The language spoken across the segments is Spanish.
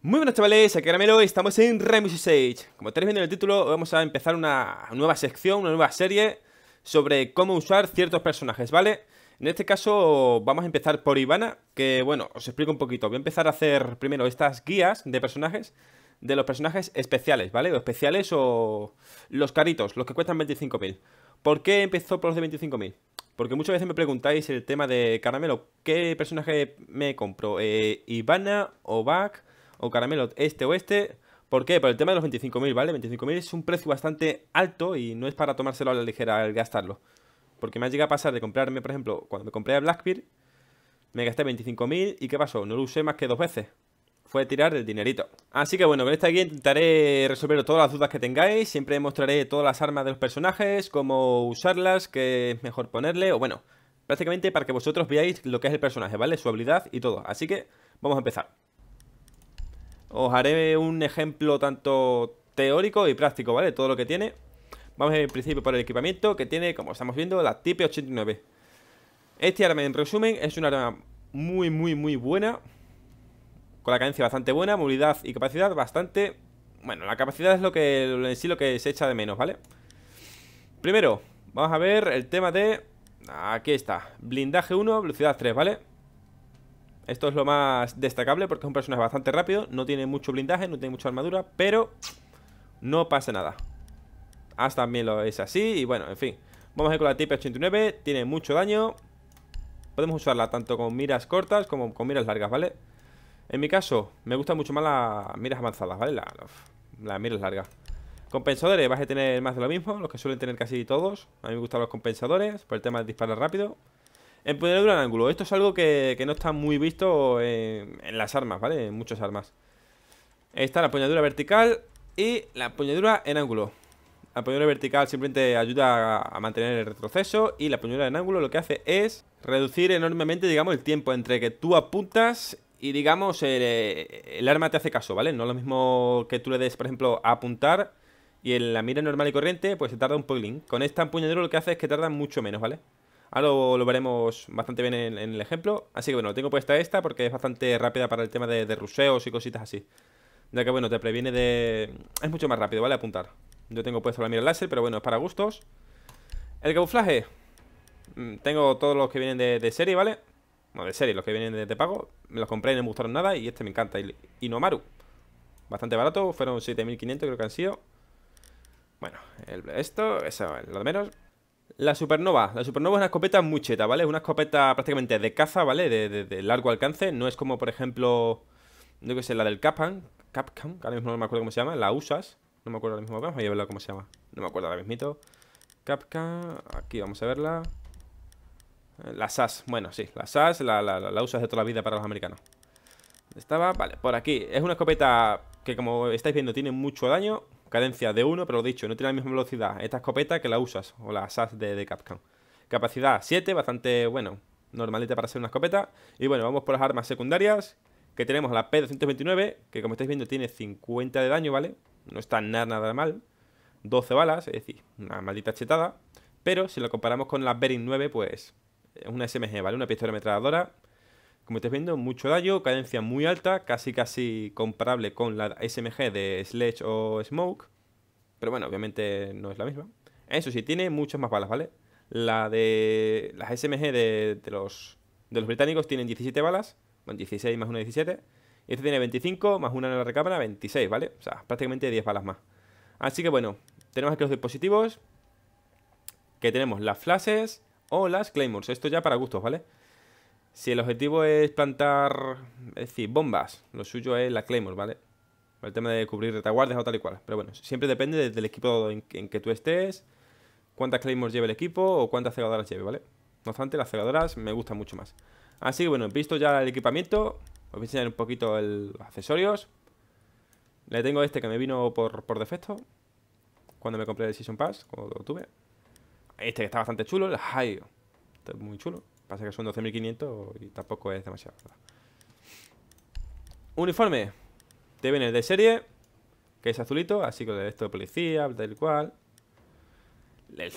Muy buenas chavales, aquí Caramelo estamos en Remus Sage Como tenéis viendo en el título, vamos a empezar una nueva sección, una nueva serie Sobre cómo usar ciertos personajes, ¿vale? En este caso vamos a empezar por Ivana Que bueno, os explico un poquito Voy a empezar a hacer primero estas guías de personajes De los personajes especiales, ¿vale? O especiales o los caritos, los que cuestan 25.000 ¿Por qué empezó por los de 25.000? Porque muchas veces me preguntáis el tema de Caramelo ¿Qué personaje me compro? Eh, ¿Ivana o Back o caramelo este o este. ¿Por qué? Por el tema de los 25.000, ¿vale? 25.000 es un precio bastante alto y no es para tomárselo a la ligera al gastarlo. Porque me ha llegado a pasar de comprarme, por ejemplo, cuando me compré a Blackbeard, me gasté 25.000 y ¿qué pasó? No lo usé más que dos veces. Fue tirar el dinerito. Así que bueno, con esta guía intentaré resolver todas las dudas que tengáis. Siempre mostraré todas las armas de los personajes, cómo usarlas, qué es mejor ponerle, o bueno, prácticamente para que vosotros veáis lo que es el personaje, ¿vale? Su habilidad y todo. Así que vamos a empezar. Os haré un ejemplo tanto teórico y práctico, ¿vale? Todo lo que tiene. Vamos en principio por el equipamiento que tiene, como estamos viendo, la Tipe 89. Este arma, en resumen, es una arma muy, muy, muy buena. Con la cadencia bastante buena, movilidad y capacidad bastante... Bueno, la capacidad es lo que en sí lo que se echa de menos, ¿vale? Primero, vamos a ver el tema de... Aquí está, blindaje 1, velocidad 3, ¿vale? Esto es lo más destacable porque es un personaje bastante rápido, no tiene mucho blindaje, no tiene mucha armadura, pero no pasa nada. Hasta también lo es así y bueno, en fin. Vamos a ir con la tip 89, tiene mucho daño. Podemos usarla tanto con miras cortas como con miras largas, ¿vale? En mi caso, me gustan mucho más las miras avanzadas, ¿vale? Las la miras largas. Compensadores, vas a tener más de lo mismo, los que suelen tener casi todos. A mí me gustan los compensadores por el tema de disparar rápido. En ángulo, esto es algo que, no está muy visto en, las armas, ¿vale? En muchas armas. Está la puñadura vertical y la puñadura en ángulo. La puñadura vertical simplemente ayuda a, mantener el retroceso y la puñadura en ángulo lo que hace es reducir enormemente, digamos, el tiempo entre que tú apuntas y digamos, eh, el, arma te hace caso, ¿vale? No es lo mismo que tú le des, por ejemplo, a apuntar y en la mira normal y corriente, pues se tarda un link. Con esta empuñadura lo que hace es que tarda mucho menos, ¿vale? Ahora lo, veremos bastante bien en, el ejemplo. Así que bueno, tengo puesta esta porque es bastante rápida para el tema de, ruseos y cositas así. Ya que bueno, te previene de... Es mucho más rápido, ¿vale? Apuntar. Yo tengo puesto la mira láser, pero bueno, es para gustos. El camuflaje. Mm, tengo todos los que vienen de, serie, ¿vale? Bueno, de serie, los que vienen de, pago. Me los compré y no me gustaron nada y este me encanta. Y, Bastante barato, fueron 7.500 creo que han sido. Bueno, esto, eso, lo de menos. La supernova. La supernova es una escopeta mucheta ¿vale? Es una escopeta prácticamente de caza, ¿vale? De, largo alcance. No es como, por ejemplo, no qué sé, la del Capcom. Capcom, ahora mismo no me acuerdo cómo se llama. La usas. No me acuerdo ahora mismo. Vamos a verla cómo se llama. No me acuerdo ahora mismito. Capcom. Aquí vamos a verla. La SAS. Bueno, sí. La SAS la, la usas de toda la vida para los americanos. Estaba, vale, por aquí. Es una escopeta que como estáis viendo tiene mucho daño. Cadencia de 1, pero lo dicho, no tiene la misma velocidad esta escopeta que la usas, o la SAS de, Capcom. Capacidad 7, bastante, bueno, normalita para ser una escopeta. Y bueno, vamos por las armas secundarias, que tenemos la P229, que como estáis viendo tiene 50 de daño, ¿vale? No está nada, nada mal. 12 balas, es decir, una maldita chetada. Pero si lo comparamos con la Bering 9, pues es una SMG, ¿vale? Una pistola ametralladora como estáis viendo, mucho daño, cadencia muy alta, casi casi comparable con la SMG de Sledge o Smoke. Pero bueno, obviamente no es la misma. Eso sí, tiene muchas más balas, ¿vale? La de. Las SMG de, los. británicos tienen 17 balas. 16 más una 17. Y este tiene 25 más una en la recámara, 26, ¿vale? O sea, prácticamente 10 balas más. Así que bueno, tenemos aquí los dispositivos. Que tenemos las flashes o las claymores. Esto ya para gustos, ¿vale? Si el objetivo es plantar, es decir, bombas, lo suyo es la Claymore, ¿vale? El tema de cubrir retaguardias o tal y cual. Pero bueno, siempre depende del equipo en, que tú estés, cuántas Claymores lleve el equipo o cuántas cegadoras lleve, ¿vale? No obstante, las cegadoras me gustan mucho más. Así que bueno, visto ya el equipamiento, os voy a enseñar un poquito el, los accesorios. Le tengo este que me vino por, defecto, cuando me compré el Season Pass, cuando lo tuve. Este que está bastante chulo, el High. Está muy chulo. Pasa que son 12.500 y tampoco es demasiado. Uniforme. de viene el de serie, que es azulito, así que de esto de policía, tal cual.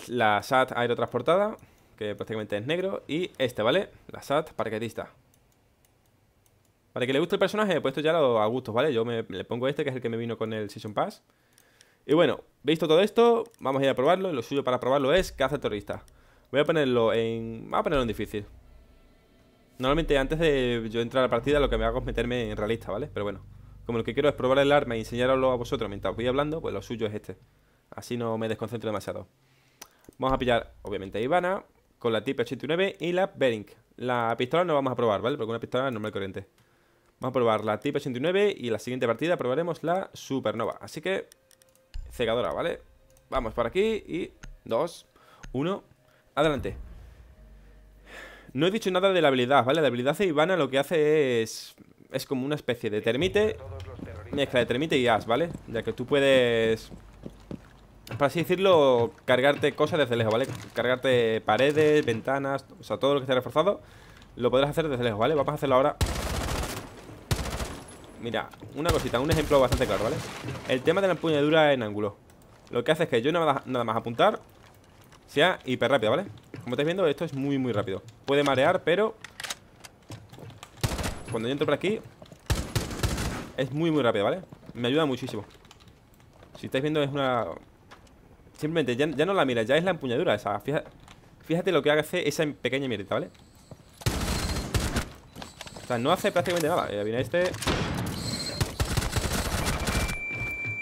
La SAT aerotransportada, que prácticamente es negro. Y este, ¿vale? La SAT parquetista. Para que le guste el personaje, pues esto ya lo a gustos, ¿vale? Yo me, le pongo este, que es el que me vino con el Season Pass. Y bueno, visto todo esto, vamos a ir a probarlo. lo suyo para probarlo es caza terrorista. Voy a ponerlo en... Voy a ponerlo en difícil. Normalmente antes de yo entrar a la partida lo que me hago es meterme en realista, ¿vale? Pero bueno, como lo que quiero es probar el arma y enseñaroslo a vosotros mientras voy hablando, pues lo suyo es este. Así no me desconcentro demasiado. Vamos a pillar, obviamente, a Ivana con la tip 89 y la Bering. La pistola no vamos a probar, ¿vale? Porque una pistola normal corriente. Vamos a probar la tip 89 y la siguiente partida probaremos la supernova. Así que, cegadora, ¿vale? Vamos por aquí y... Dos, uno... Adelante. No he dicho nada de la habilidad, ¿vale? La habilidad de Ivana lo que hace es... Es como una especie de termite Mezcla de termite y as, ¿vale? Ya que tú puedes... Para así decirlo, cargarte cosas desde lejos, ¿vale? Cargarte paredes, ventanas, o sea, todo lo que esté reforzado Lo podrás hacer desde lejos, ¿vale? Vamos a hacerlo ahora Mira, una cosita, un ejemplo bastante claro, ¿vale? El tema de la empuñadura en ángulo Lo que hace es que yo nada más apuntar sea hiper rápida, ¿vale? Como estáis viendo, esto es muy, muy rápido Puede marear, pero Cuando yo entro por aquí Es muy, muy rápido, ¿vale? Me ayuda muchísimo Si estáis viendo, es una... Simplemente, ya, no la mira, ya es la empuñadura esa Fíjate lo que hace esa pequeña mierda ¿vale? O sea, no hace prácticamente nada eh, Viene este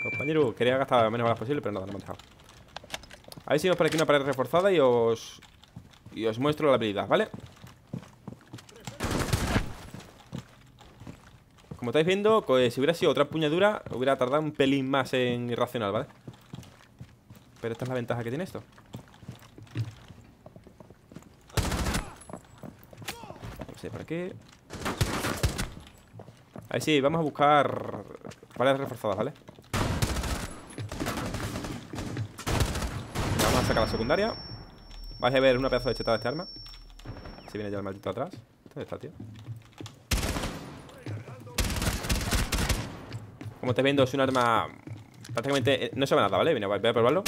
Compañero, quería gastar lo menos balas posible Pero no me ha dejado Ahí ver si por aquí una pared reforzada y os... Y os muestro la habilidad, ¿vale? Como estáis viendo, eh, si hubiera sido otra puñadura Hubiera tardado un pelín más en irracional, ¿vale? Pero esta es la ventaja que tiene esto No sé, ¿para qué? Ahí sí, vamos a buscar Paredes reforzadas, ¿vale? la secundaria Vais a ver una pedazo de chetada de este arma Si viene ya el maldito atrás ¿Dónde está, tío? Como estáis viendo, es un arma Prácticamente eh, no se va nada, ¿vale? viene voy a probarlo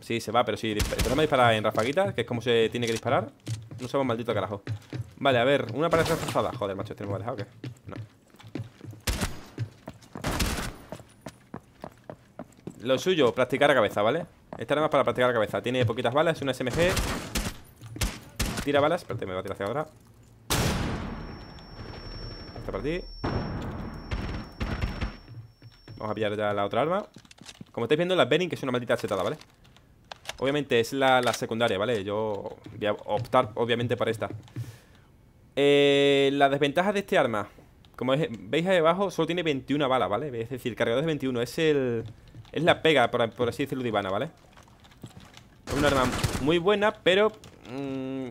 Sí, se va, pero si no me disparar en rafaguitas Que es como se tiene que disparar No somos maldito carajo Vale, a ver Una pared reforzada Joder, macho, tenemos que dejar o Lo suyo, practicar a cabeza, ¿vale? Esta arma es para practicar a cabeza. Tiene poquitas balas, es una SMG. Tira balas. Espérate, me va a tirar hacia ahora. Esta para ti. Vamos a pillar ya la otra arma. Como estáis viendo, la Benning, que es una maldita chetada, ¿vale? Obviamente es la, secundaria, ¿vale? Yo voy a optar, obviamente, para esta. Eh, la desventaja de este arma. Como veis ahí abajo, solo tiene 21 balas, ¿vale? Es decir, el cargador es 21. Es el... Es la pega, por, así decirlo, divana ¿vale? Es una arma muy buena, pero mm,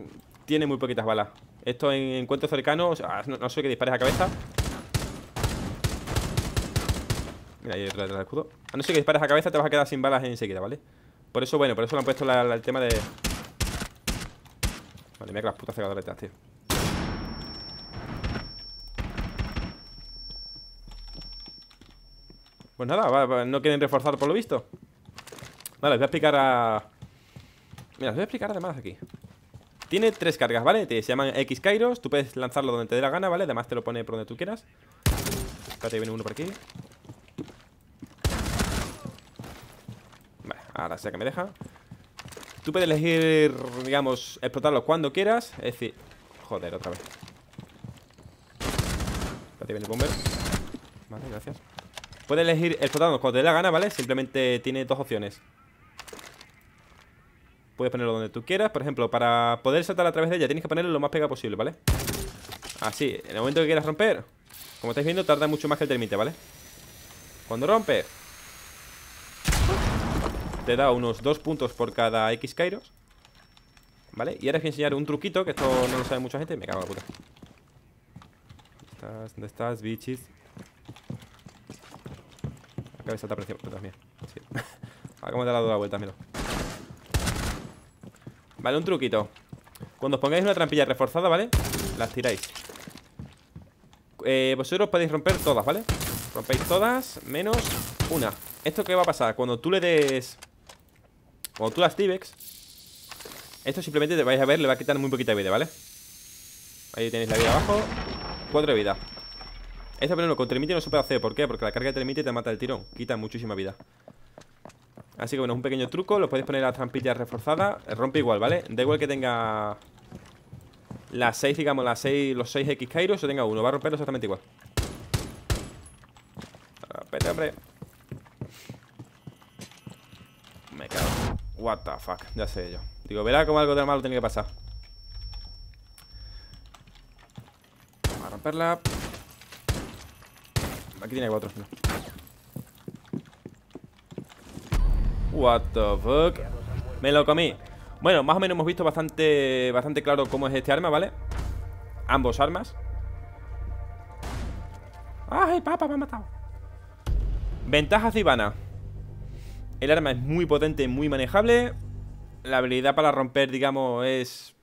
tiene muy poquitas balas. Esto en encuentros cercanos, no, sé que dispares a cabeza. Mira, ahí detrás del escudo. no sé, que dispares a cabeza, te vas a quedar sin balas enseguida, ¿vale? Por eso, bueno, por eso le han puesto el tema de... Vale, mira que las putas cegadoras, tío. Pues nada, no quieren reforzar por lo visto Vale, les voy a explicar a... Mira, les voy a explicar además aquí Tiene tres cargas, ¿vale? se llaman X Kairos, tú puedes lanzarlo donde te dé la gana, ¿vale? Además te lo pone por donde tú quieras Espérate, viene uno por aquí Vale, ahora sea que me deja Tú puedes elegir, digamos, explotarlo cuando quieras Es decir... Joder, otra vez Espérate, viene el bomber Vale, gracias Puedes elegir el protagonista cuando te dé la gana, ¿vale? Simplemente tiene dos opciones. Puedes ponerlo donde tú quieras. Por ejemplo, para poder saltar a través de ella tienes que ponerlo lo más pegado posible, ¿vale? Así, en el momento que quieras romper, como estáis viendo, tarda mucho más que el termite, ¿vale? Cuando rompe, te da unos dos puntos por cada X Kairos. ¿Vale? Y ahora os voy a enseñar un truquito, que esto no lo sabe mucha gente. Me cago en la puta. ¿Dónde estás? ¿Dónde estás, bichis? la vuelta, Vale, un truquito. Cuando os pongáis una trampilla reforzada, ¿vale? Las tiráis. Eh, vosotros podéis romper todas, ¿vale? Rompéis todas, menos una. ¿Esto qué va a pasar? Cuando tú le des... Cuando tú las Tibex Esto simplemente te vais a ver, le va a quitar muy poquita vida, ¿vale? Ahí tenéis la vida abajo Cuatro de vida esta no, con Termite no se puede hacer. ¿Por qué? Porque la carga de Termite te mata el tirón. Quita muchísima vida. Así que bueno, es un pequeño truco. Lo podéis poner a trampilla trampilla reforzadas. Eh, rompe igual, ¿vale? Da igual que tenga las 6, digamos, las 6, los 6 X Kairos o tenga uno. Va a romperlo exactamente igual. Rompete, hombre. Me cago. What the fuck. Ya sé yo. Digo, verá como algo de malo tiene que pasar. Vamos a romperla. Aquí tiene cuatro. What the fuck. Me lo comí. Bueno, más o menos hemos visto bastante, bastante claro cómo es este arma, ¿vale? Ambos armas. ¡Ay, papá! Me ha matado. Ventaja Cibana. El arma es muy potente, muy manejable. La habilidad para romper, digamos, es...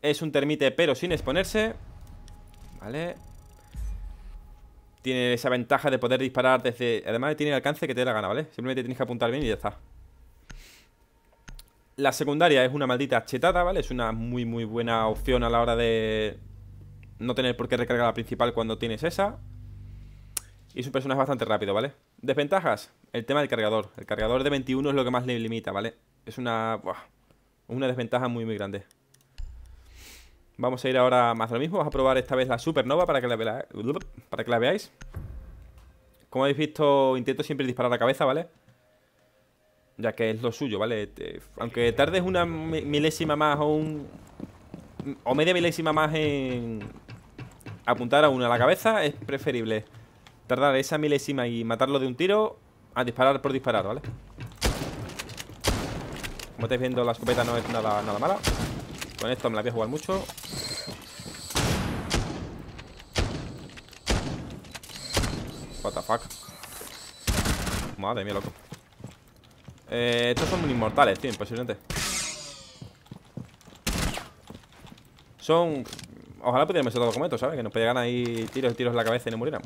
Es un termite, pero sin exponerse. Vale tiene esa ventaja de poder disparar desde... Además tiene el alcance que te dé la gana, ¿vale? Simplemente tienes que apuntar bien y ya está. La secundaria es una maldita chetada, ¿vale? Es una muy muy buena opción a la hora de... No tener por qué recargar la principal cuando tienes esa. Y su persona es bastante rápido, ¿vale? Desventajas, el tema del cargador. El cargador de 21 es lo que más le limita, ¿vale? Es una... una desventaja muy muy grande. Vamos a ir ahora más de lo mismo. Vamos a probar esta vez la supernova para que la, para que la veáis. Como habéis visto, intento siempre disparar a la cabeza, ¿vale? Ya que es lo suyo, ¿vale? Aunque tardes una milésima más o un... O media milésima más en... Apuntar a una a la cabeza es preferible tardar esa milésima y matarlo de un tiro a disparar por disparar, ¿vale? Como estáis viendo, la escopeta no es nada, nada mala con esto me la voy a jugar mucho. What the fuck. Madre mía, loco. Eh, estos son inmortales, tío, impresionante. Son... Ojalá pudiéramos ser todos como ¿sabes? Que nos pegan ahí tiros y tiros en la cabeza y no murieran.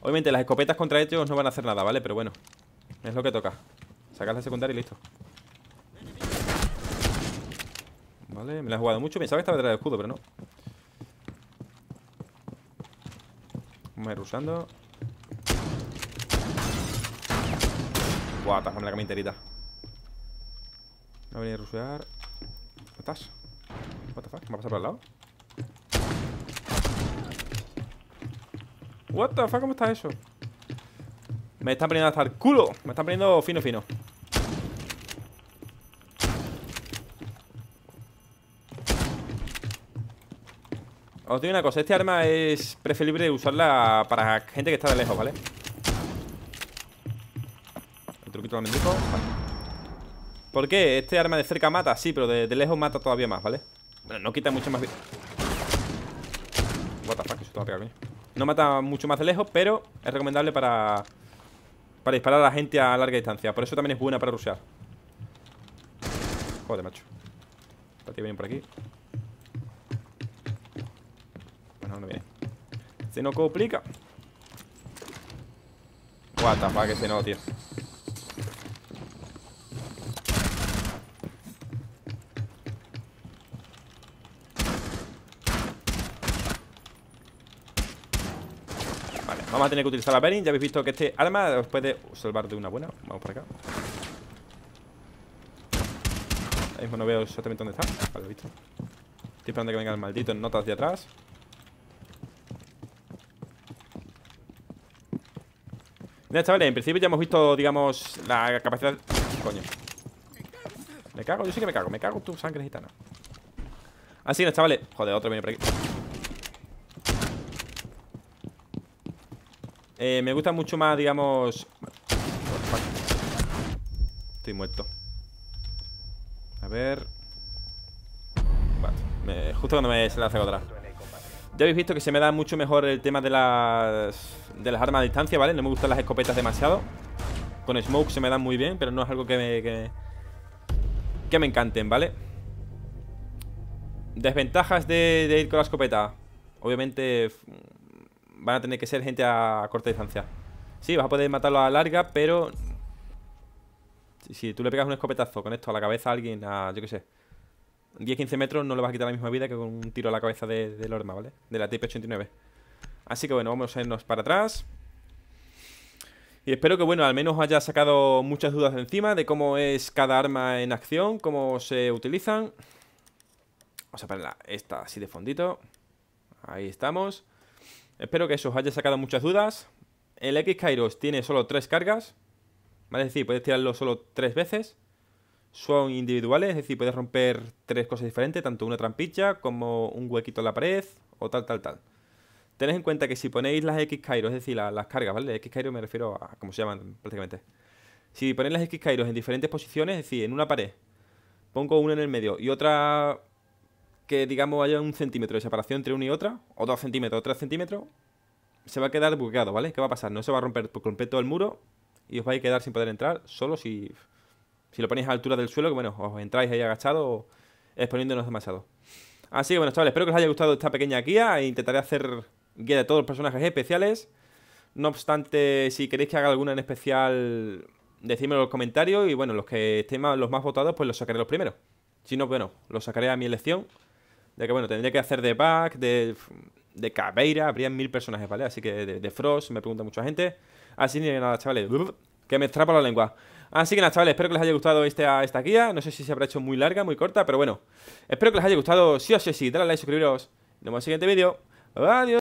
Obviamente las escopetas contra ellos no van a hacer nada, ¿vale? Pero bueno, es lo que toca. Sacar la secundaria y listo. Vale, me la he jugado mucho. Pensaba que estaba detrás del escudo, pero no. Vamos a ir rusando. Guau, me la caminterita Me ha venido a rusear. ¿Dónde estás? What the fuck? ¿Me va a pasar por el lado? What the fuck? ¿Cómo está eso? Me están poniendo hasta el culo. Me están poniendo fino, fino. Os digo una cosa, este arma es preferible usarla para gente que está de lejos, ¿vale? El truquito del mendigo. ¿Por qué? Este arma de cerca mata, sí, pero de, lejos mata todavía más, ¿vale? no quita mucho más vida. What the fuck, eso te No mata mucho más de lejos, pero es recomendable para. Para disparar a la gente a larga distancia. Por eso también es buena para rushear. Joder, macho. Para ti por aquí. ¿dónde viene? Se nos complica. What the fuck, ese no, tío. Vale, vamos a tener que utilizar la Berin. Ya habéis visto que este arma, Os puede salvar de una buena, vamos por acá. Ahí mismo no veo exactamente dónde está. Vale, lo he visto. Estoy esperando que venga el maldito en notas de atrás. No, chavales, en principio ya hemos visto, digamos, la capacidad... Coño. Me cago, yo sí que me cago. Me cago tu sangre gitana. Así que, no, chavales. Joder, otro viene por aquí. Eh, me gusta mucho más, digamos... Estoy muerto. A ver... Vale. Justo cuando me se la hace otra. Ya habéis visto que se me da mucho mejor el tema de las, de las armas a distancia, ¿vale? No me gustan las escopetas demasiado Con smoke se me dan muy bien, pero no es algo que me, que, me encanten, ¿vale? Desventajas de, ir con la escopeta Obviamente van a tener que ser gente a corta distancia Sí, vas a poder matarlo a larga, pero... Si, tú le pegas un escopetazo con esto a la cabeza a alguien, a, yo qué sé 10-15 metros no le vas a quitar la misma vida que con un tiro a la cabeza de, del arma, ¿vale? De la TP-89. Así que bueno, vamos a irnos para atrás. Y espero que, bueno, al menos haya sacado muchas dudas de encima de cómo es cada arma en acción, cómo se utilizan. Vamos a ponerla esta así de fondito. Ahí estamos. Espero que eso os haya sacado muchas dudas. El X Kairos tiene solo tres cargas. ¿Vale? Es decir, puedes tirarlo solo tres veces son individuales, es decir, puedes romper tres cosas diferentes, tanto una trampilla como un huequito en la pared o tal, tal, tal. Tened en cuenta que si ponéis las X Kairos, es decir, las, cargas, ¿vale? X Kairos me refiero a ¿Cómo se llaman prácticamente. Si ponéis las X Kairos en diferentes posiciones, es decir, en una pared, pongo una en el medio y otra que digamos haya un centímetro de separación entre una y otra, o dos centímetros, o tres centímetros, se va a quedar bugueado, ¿vale? ¿Qué va a pasar? No se va a romper por completo el muro y os vais a quedar sin poder entrar, solo si si lo ponéis a altura del suelo, que bueno, os entráis ahí agachado exponiéndonos demasiado. Así que bueno, chavales, espero que os haya gustado esta pequeña guía. Intentaré hacer guía de todos los personajes especiales. No obstante, si queréis que haga alguna en especial, decídmelo en los comentarios. Y bueno, los que estén los más votados, pues los sacaré los primeros. Si no, bueno, los sacaré a mi elección. Ya que bueno, tendría que hacer de Back, de, de Cabeira, habría mil personajes, ¿vale? Así que de, Frost, me pregunta mucha gente. Así ni nada, chavales, que me extrapa la lengua. Así que nada, chavales, espero que les haya gustado esta, esta guía. No sé si se habrá hecho muy larga, muy corta, pero bueno. Espero que les haya gustado. Sí o sí, sí. Dale a like, suscribiros. Nos vemos en el siguiente vídeo. Adiós.